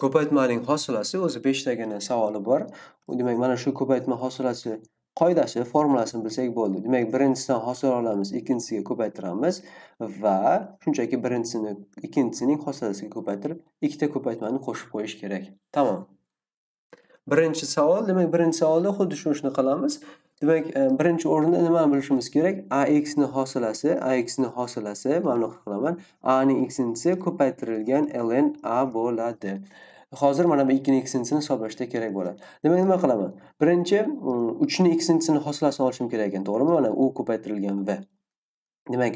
ko'paytmaning hosilasi o'zi 5 tagina savoli bor demak mana shu ko'paytma hosilasi qoidasi formulasini bilsak bo'ldi demak birinchisidan hosil olamiz ikkinchisiga ko'paytiramiz va shunchaki birinchisini ikkinchisining hosilasiga ko'paytirib ikkita ko'paytmani qo'shib qo'yish kerak tamom birinchi savol demak birinchi savolda xuddi shu shunaqa qilamiz demak e, birinchi o'rinda nimani bilishimiz kerak ax ni hosilasi ax ni hosilasi mabni qilaman a ning ikkinchisi ko'paytirilgan ln a bo'ladi hozir mana bu ikkini ikkinchisini hisoblashda kerak bo'ladi demak nima qilaman birinchi mm, uchni ikkinchisini hosilasini olishim kerak ekan to'g'rimi mana u ko'paytirilgan v demak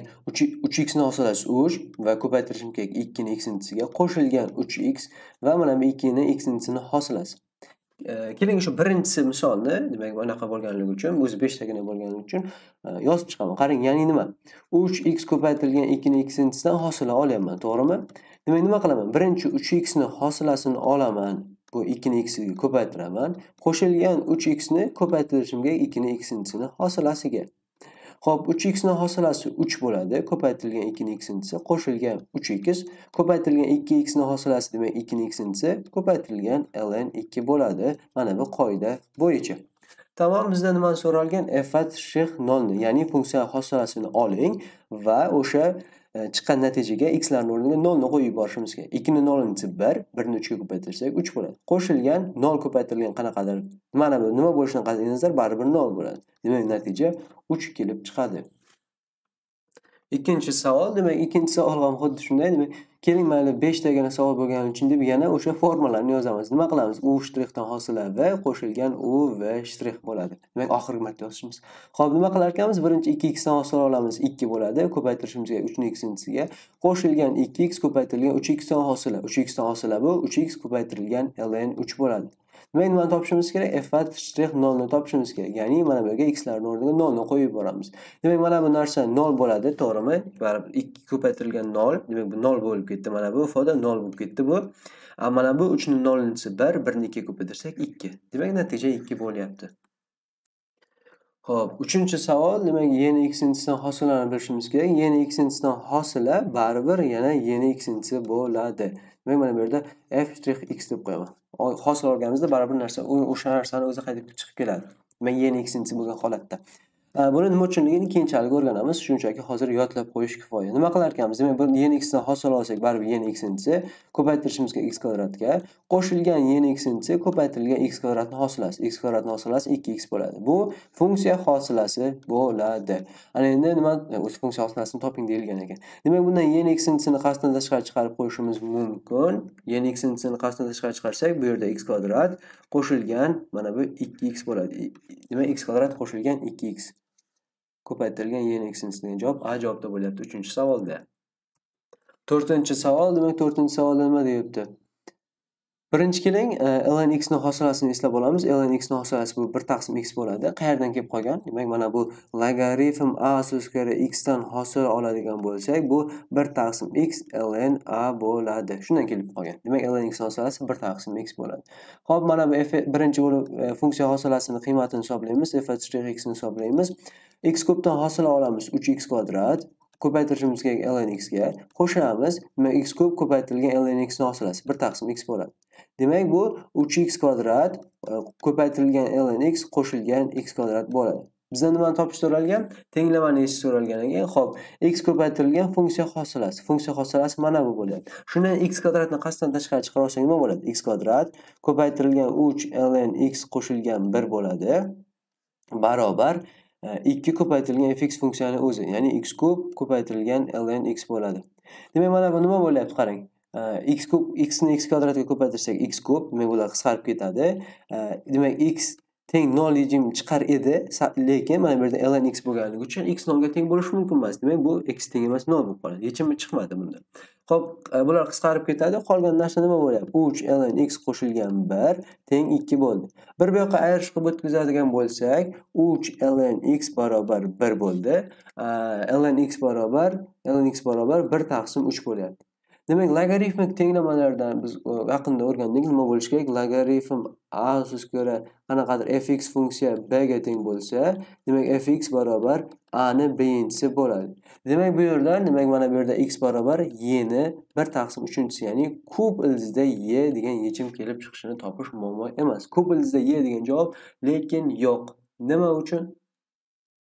uch ni hosilasi uch va ko'paytirishim kerak ikkini ikkinchisiga qo'shilgan uch x va mana bu ikkini ikkinchisini hosilasi keling shu birinchisi misolni demak anaqa bo'lganligi uchun o'zi beshtagina bo'lganligi uchun e, yozib chiqaman qarang ya'ni nima uch x ko'paytirilgan ikkini ikkinchisidan hosila olyapman to'g'rimi demak nima qilaman birinchi uch xni hosilasini olaman bu ikkini ikkisiga ko'paytiraman qo'shilgan uch xni ko'paytirishimga ikkini ikkinchisini hosilasiga Xo'p, 3x ning hosilasi 3 bo'ladi. Ko'paytirilgan 2ning x qo'shilgan 3x, ko'paytirilgan 2x ning hosilasi demak 2ning x ko'paytirilgan ln 2 bo'ladi. Mana bu qoida bo'yicha. Tamom bizdan nima so'ralgan? f(x) 0 ni, ya'ni funksiya hosilasini oling va o'sha chiqqan natijaga x larni o'rniga nolni qo'yib yuborishimiz kerak ikkini nolinchi bir birni uchga ko'paytirsak uch bo'ladi qo'shilgan nol ko'paytirilgan qanaqadir mana bu nima bo'lishidan qat'iy nazar baribir nol bo'ladi demak natija uch kelib chiqadi ikkinchi savol demak ikkinchi savol ham xuddi shunday demak keling mayli beshtagina savol bo'lgani uchun deb yana o'sha formularni yozamiz nima qilamiz u shtrixdan hosila v qo'shilgan u v shtrix bo'ladi demak oxirgi marta yozishimiz ho'p nima qilar ekanmiz birinchi ikki xdan hosil olamiz ikki bo'ladi ko'paytirishimizga uchni ikkinchisiga qo'shilgan ikki x ko'paytirilgan uch xdan hosila uch xdan hosila bu uch x ko'paytirilgan ln uch bo'ladi nima nimani topishimiz kerak f at shtrix nolni topishimiz kerak ya'ni mana bu yerga x larni o'rniga nolni qo'yib yuboramiz demak mana bu narsa nol bo'ladi to'g'rimi baribir ikki ko'paytirilgan nol demak bu nol bo'lib ketdi mana bu ifoda nol bo'lib ketdi bu mana bu uchni nolinchisi bir birni ikkiga ko'paytirsak ikki demak natija ikki bo'lyapti ho'p uchinchi savol, demak, yeni eksinchisidan hosilani bilishimiz kerak. Yeni eksinchisidan hosila baribir yana yeni eksinchisi bo'ladi. Demak, mana bu yerda f x deb qo'yaman. hosil olganimizda baribir narsa o'sha narsani o'zi qaytib chiqib keladi nima n ikkinchisi bo'lgan holatda Э, buni nima uchunligini keyinchalik o'rganamiz shunchaki hozir yodlab qo'yish kifoya nima qilar ekanmiz demak bir yen xdan hosil olsak baribir yen xni desa ko'paytirishimizga x kvadratga qo'shilgan yen x desa ko'paytirilgan x kvadratni hosilasi x kvadratni hosilasi ikki x bo'ladi bu funksiya hosilasi bo'ladi ana endi nima e, o'sha funksiya hosilasini toping deyilgan ekan demak bundan yen xnisini qasddan tashqari chiqarib qo'yishimiz mumkin yen xnisini qasddan tashqari chiqarsak bu yerda x kvadrat qo'shilgan mana bu ikki x bo'ladi demak x kvadrat qo'shilgan ikki x ko'paytirilgan y degan javob a javobda bo'lyapti uchinchi savolda to'rtinchi savol demak to'rtinchi savolda nima deyapti birinchi keling e, ln x ni hosilasini eslab olamiz ln x ni hosilasi bu bir taqsim x bo'ladi qayerdan kelib qolgan demak mana bu logarifm a so'zkari x dan hosil oladigan bo'lsak bu bir taqsim x ln a bo'ladi shundan kelib qolgan demak ln x hosilasi bir taqsim x bo'ladi ho'p mana bu e birinchi bo'lib e, funksiya hosilasini qiymatini hisoblaymiz f x ni hisoblaymiz x ko'pdan hosila olamiz uch x kvadrat ko'paytirishimiz kerak ln x ga qo'shamiz nima x ko'p ko'paytirilgan ln x ni hosilasi bir taqsim x bo'ladi demak bu uch x kvadrat e, ko'paytirilgan ln x qo'shilgan x kvadrat bo'ladi bizdan nimani topish so'ralgan tenglamani yechish so'ralgan ekan ho'p x ko'paytirilgan funksiya hosilasi funksiya hosilasi mana bu bo'lyapti shundan x kvadratni qasddan tashqari chiqarib olsak nima bo'ladi x kvadrat ko'paytirilgan uch ln x qo'shilgan bir bo'ladi barobar Э, ikki ko'paytirilgan fx funksiyani o'zi ya'ni x kub ko'paytirilgan ln x bo'ladi demak mana bu nima bo'lyapti qarang э, x kub x ni x kvadratga ko'paytirsak x kub demak bular qisqarib ketadi э, demak x teng yechim chiqar edi lekin mana bu yerda ln x bo'lganligi uchun x nolga teng bo'lishi mumkin emas demak bu x teng emas nol bo'lib qoladi yechimi chiqmadi bunda ho'p e, bular qisqarib ketadi qolgan narsa nima bo'lyapti uch ln x qo'shilgan bir teng ikki bo'ldi bir bu yoqqa ayirish qilib o'tkazadigan bo'lsak uch ln x barobar bir bo'ldi e, ln x barobar ln x barobar bir taqsim uch bo'lyapti demak logarifmik tenglamalardan biz e, yaqinda o'rgandik nima bo'lishi kerak logarifm a ko'ra qanaqadir fx funksiya b ga teng bo'lsa demak fx barobar a ni birinchisi bo'ladi demak bu yerda demak mana bu yerda x barobar y ni bir taqsim uchinchisi ya'ni kub ildizda y degan yechim kelib chiqishini topish muammo emas kub ildizda y degan javob lekin yo'q nima uchun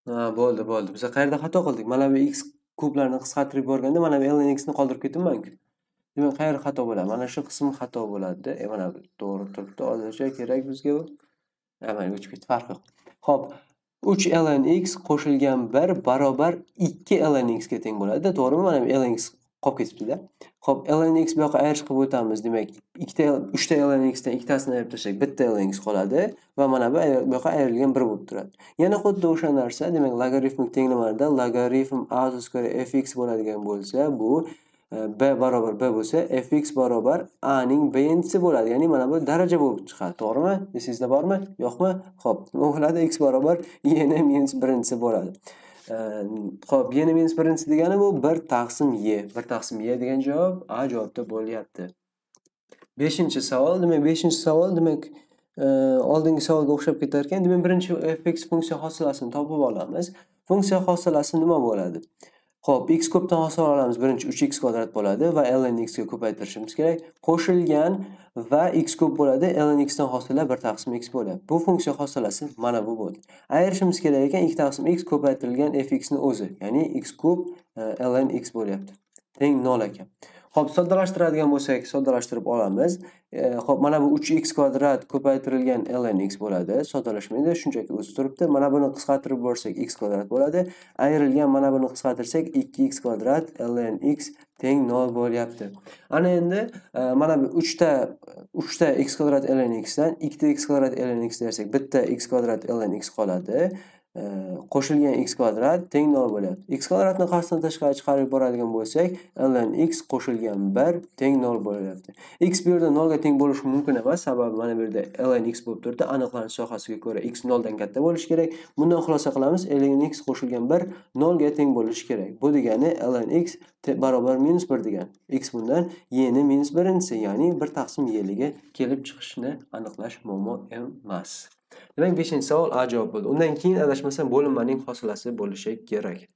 ha bo'ldi bo'ldi biz qayerda xato qildik mana bu x kublarni qisqartirib yuborganda mana bu lnxni qoldirib ketibmanku demak qayerda xato bo'ladi mana shu qism xato bo'ladida e mana to'g'ri turibdi hozircha kerak bizga bu e, mana o'chib ketdi farqi yo'q ho'p uch ln x qo'shilgan bir barobar ikki ln x ga teng bo'ladida to'g'rimi mana ln x qolib ketibdida ho'p ln x bu yoqqa ayirish qilib o'tamiz demak ikkita uchta ln xdan ikkitasini ayirib tashlasak bitta ln x qoladi va mana bu bu yoqqa ayrilgan bir bo'lib turadi yana xuddi o'sha narsa demak logarifmik tenglamada logarifm a skor fx bo'ladigan bo'lsa bu b barobar b bo'lsa fx barobar a ning bnsi bo'ladi ya'ni mana bu daraja bo'lib chiqadi to'g'rimi esingizda bormi yo'qmi ho'p nima bo'ladi x barobar yni minus birinchisi bo'ladi ho'p yni minus birinchisi degani bu bir taqsim y bir taqsim y degan javob a javobda bo'lyapti beshinchi savol demak beshinchi savol demak e, oldingi savolga o'xshab ketar ekan demak birinchi fx funksiya hosilasini topib olamiz funksiya hosilasi nima bo'ladi Xo'p, x ko'pdan osor olamiz. Birinchi 3x kvadrat bo'ladi va ln x ga ko'paytirishimiz kerak. Qo'shilgan va x ko'p bo'ladi. ln x dan hosila 1 taqsim x bo'ladi. Bu funksiya hosilasi mana bu bo'ldi. Ayirishimiz kerak ekan 2 taqsim x ko'paytirilgan fx ni o'zi, ya'ni x ko'p e, ln x bo'lyapti. Teng 0 ekan. Xo'p, soddalashtiradigan bo'lsak, soddalashtirib olamiz. E, xo'p, mana bu 3x kvadrat ko'paytirilgan ln x bo'ladi. Soddalashmaydi, shunchaki o'zi turibdi. Mana buni qisqartirib borsak x kvadrat bo'ladi. Ayrilgan mana buni qisqartirsak 2x kvadrat ln x teng 0 bo'lyapti. Ana endi e, mana bu 3 ta 3 ta x kvadrat ln x dan 2 ta x kvadrat ln x dersak, bitta x kvadrat ln x qoladi. Э, qo'shilgan x kvadrat teng nol bo'lyapti x kvadratni qarshisidan tashqari chiqarib yuboradigan bo'lsak ln x qo'shilgan bir teng nol bo'lyapti x bu yerda nolga teng bo'lishi mumkin emas sababi mana bu yerda ln x bo'lib turibdi aniqlanish sohasiga ko'ra x noldan katta bo'lishi kerak bundan xulosa qilamiz ln x qo'shilgan bir nolga teng bo'lishi kerak bu degani ln x barobar minus bir degani x bundan yni minus birinchisi ya'ni bir taqsim yeliga kelib chiqishini aniqlash muammo emas Demak, beshinchi savol A javob bo'ldi. Undan keyin adashmasam bo'linmaning hosilasi bo'lishi kerak.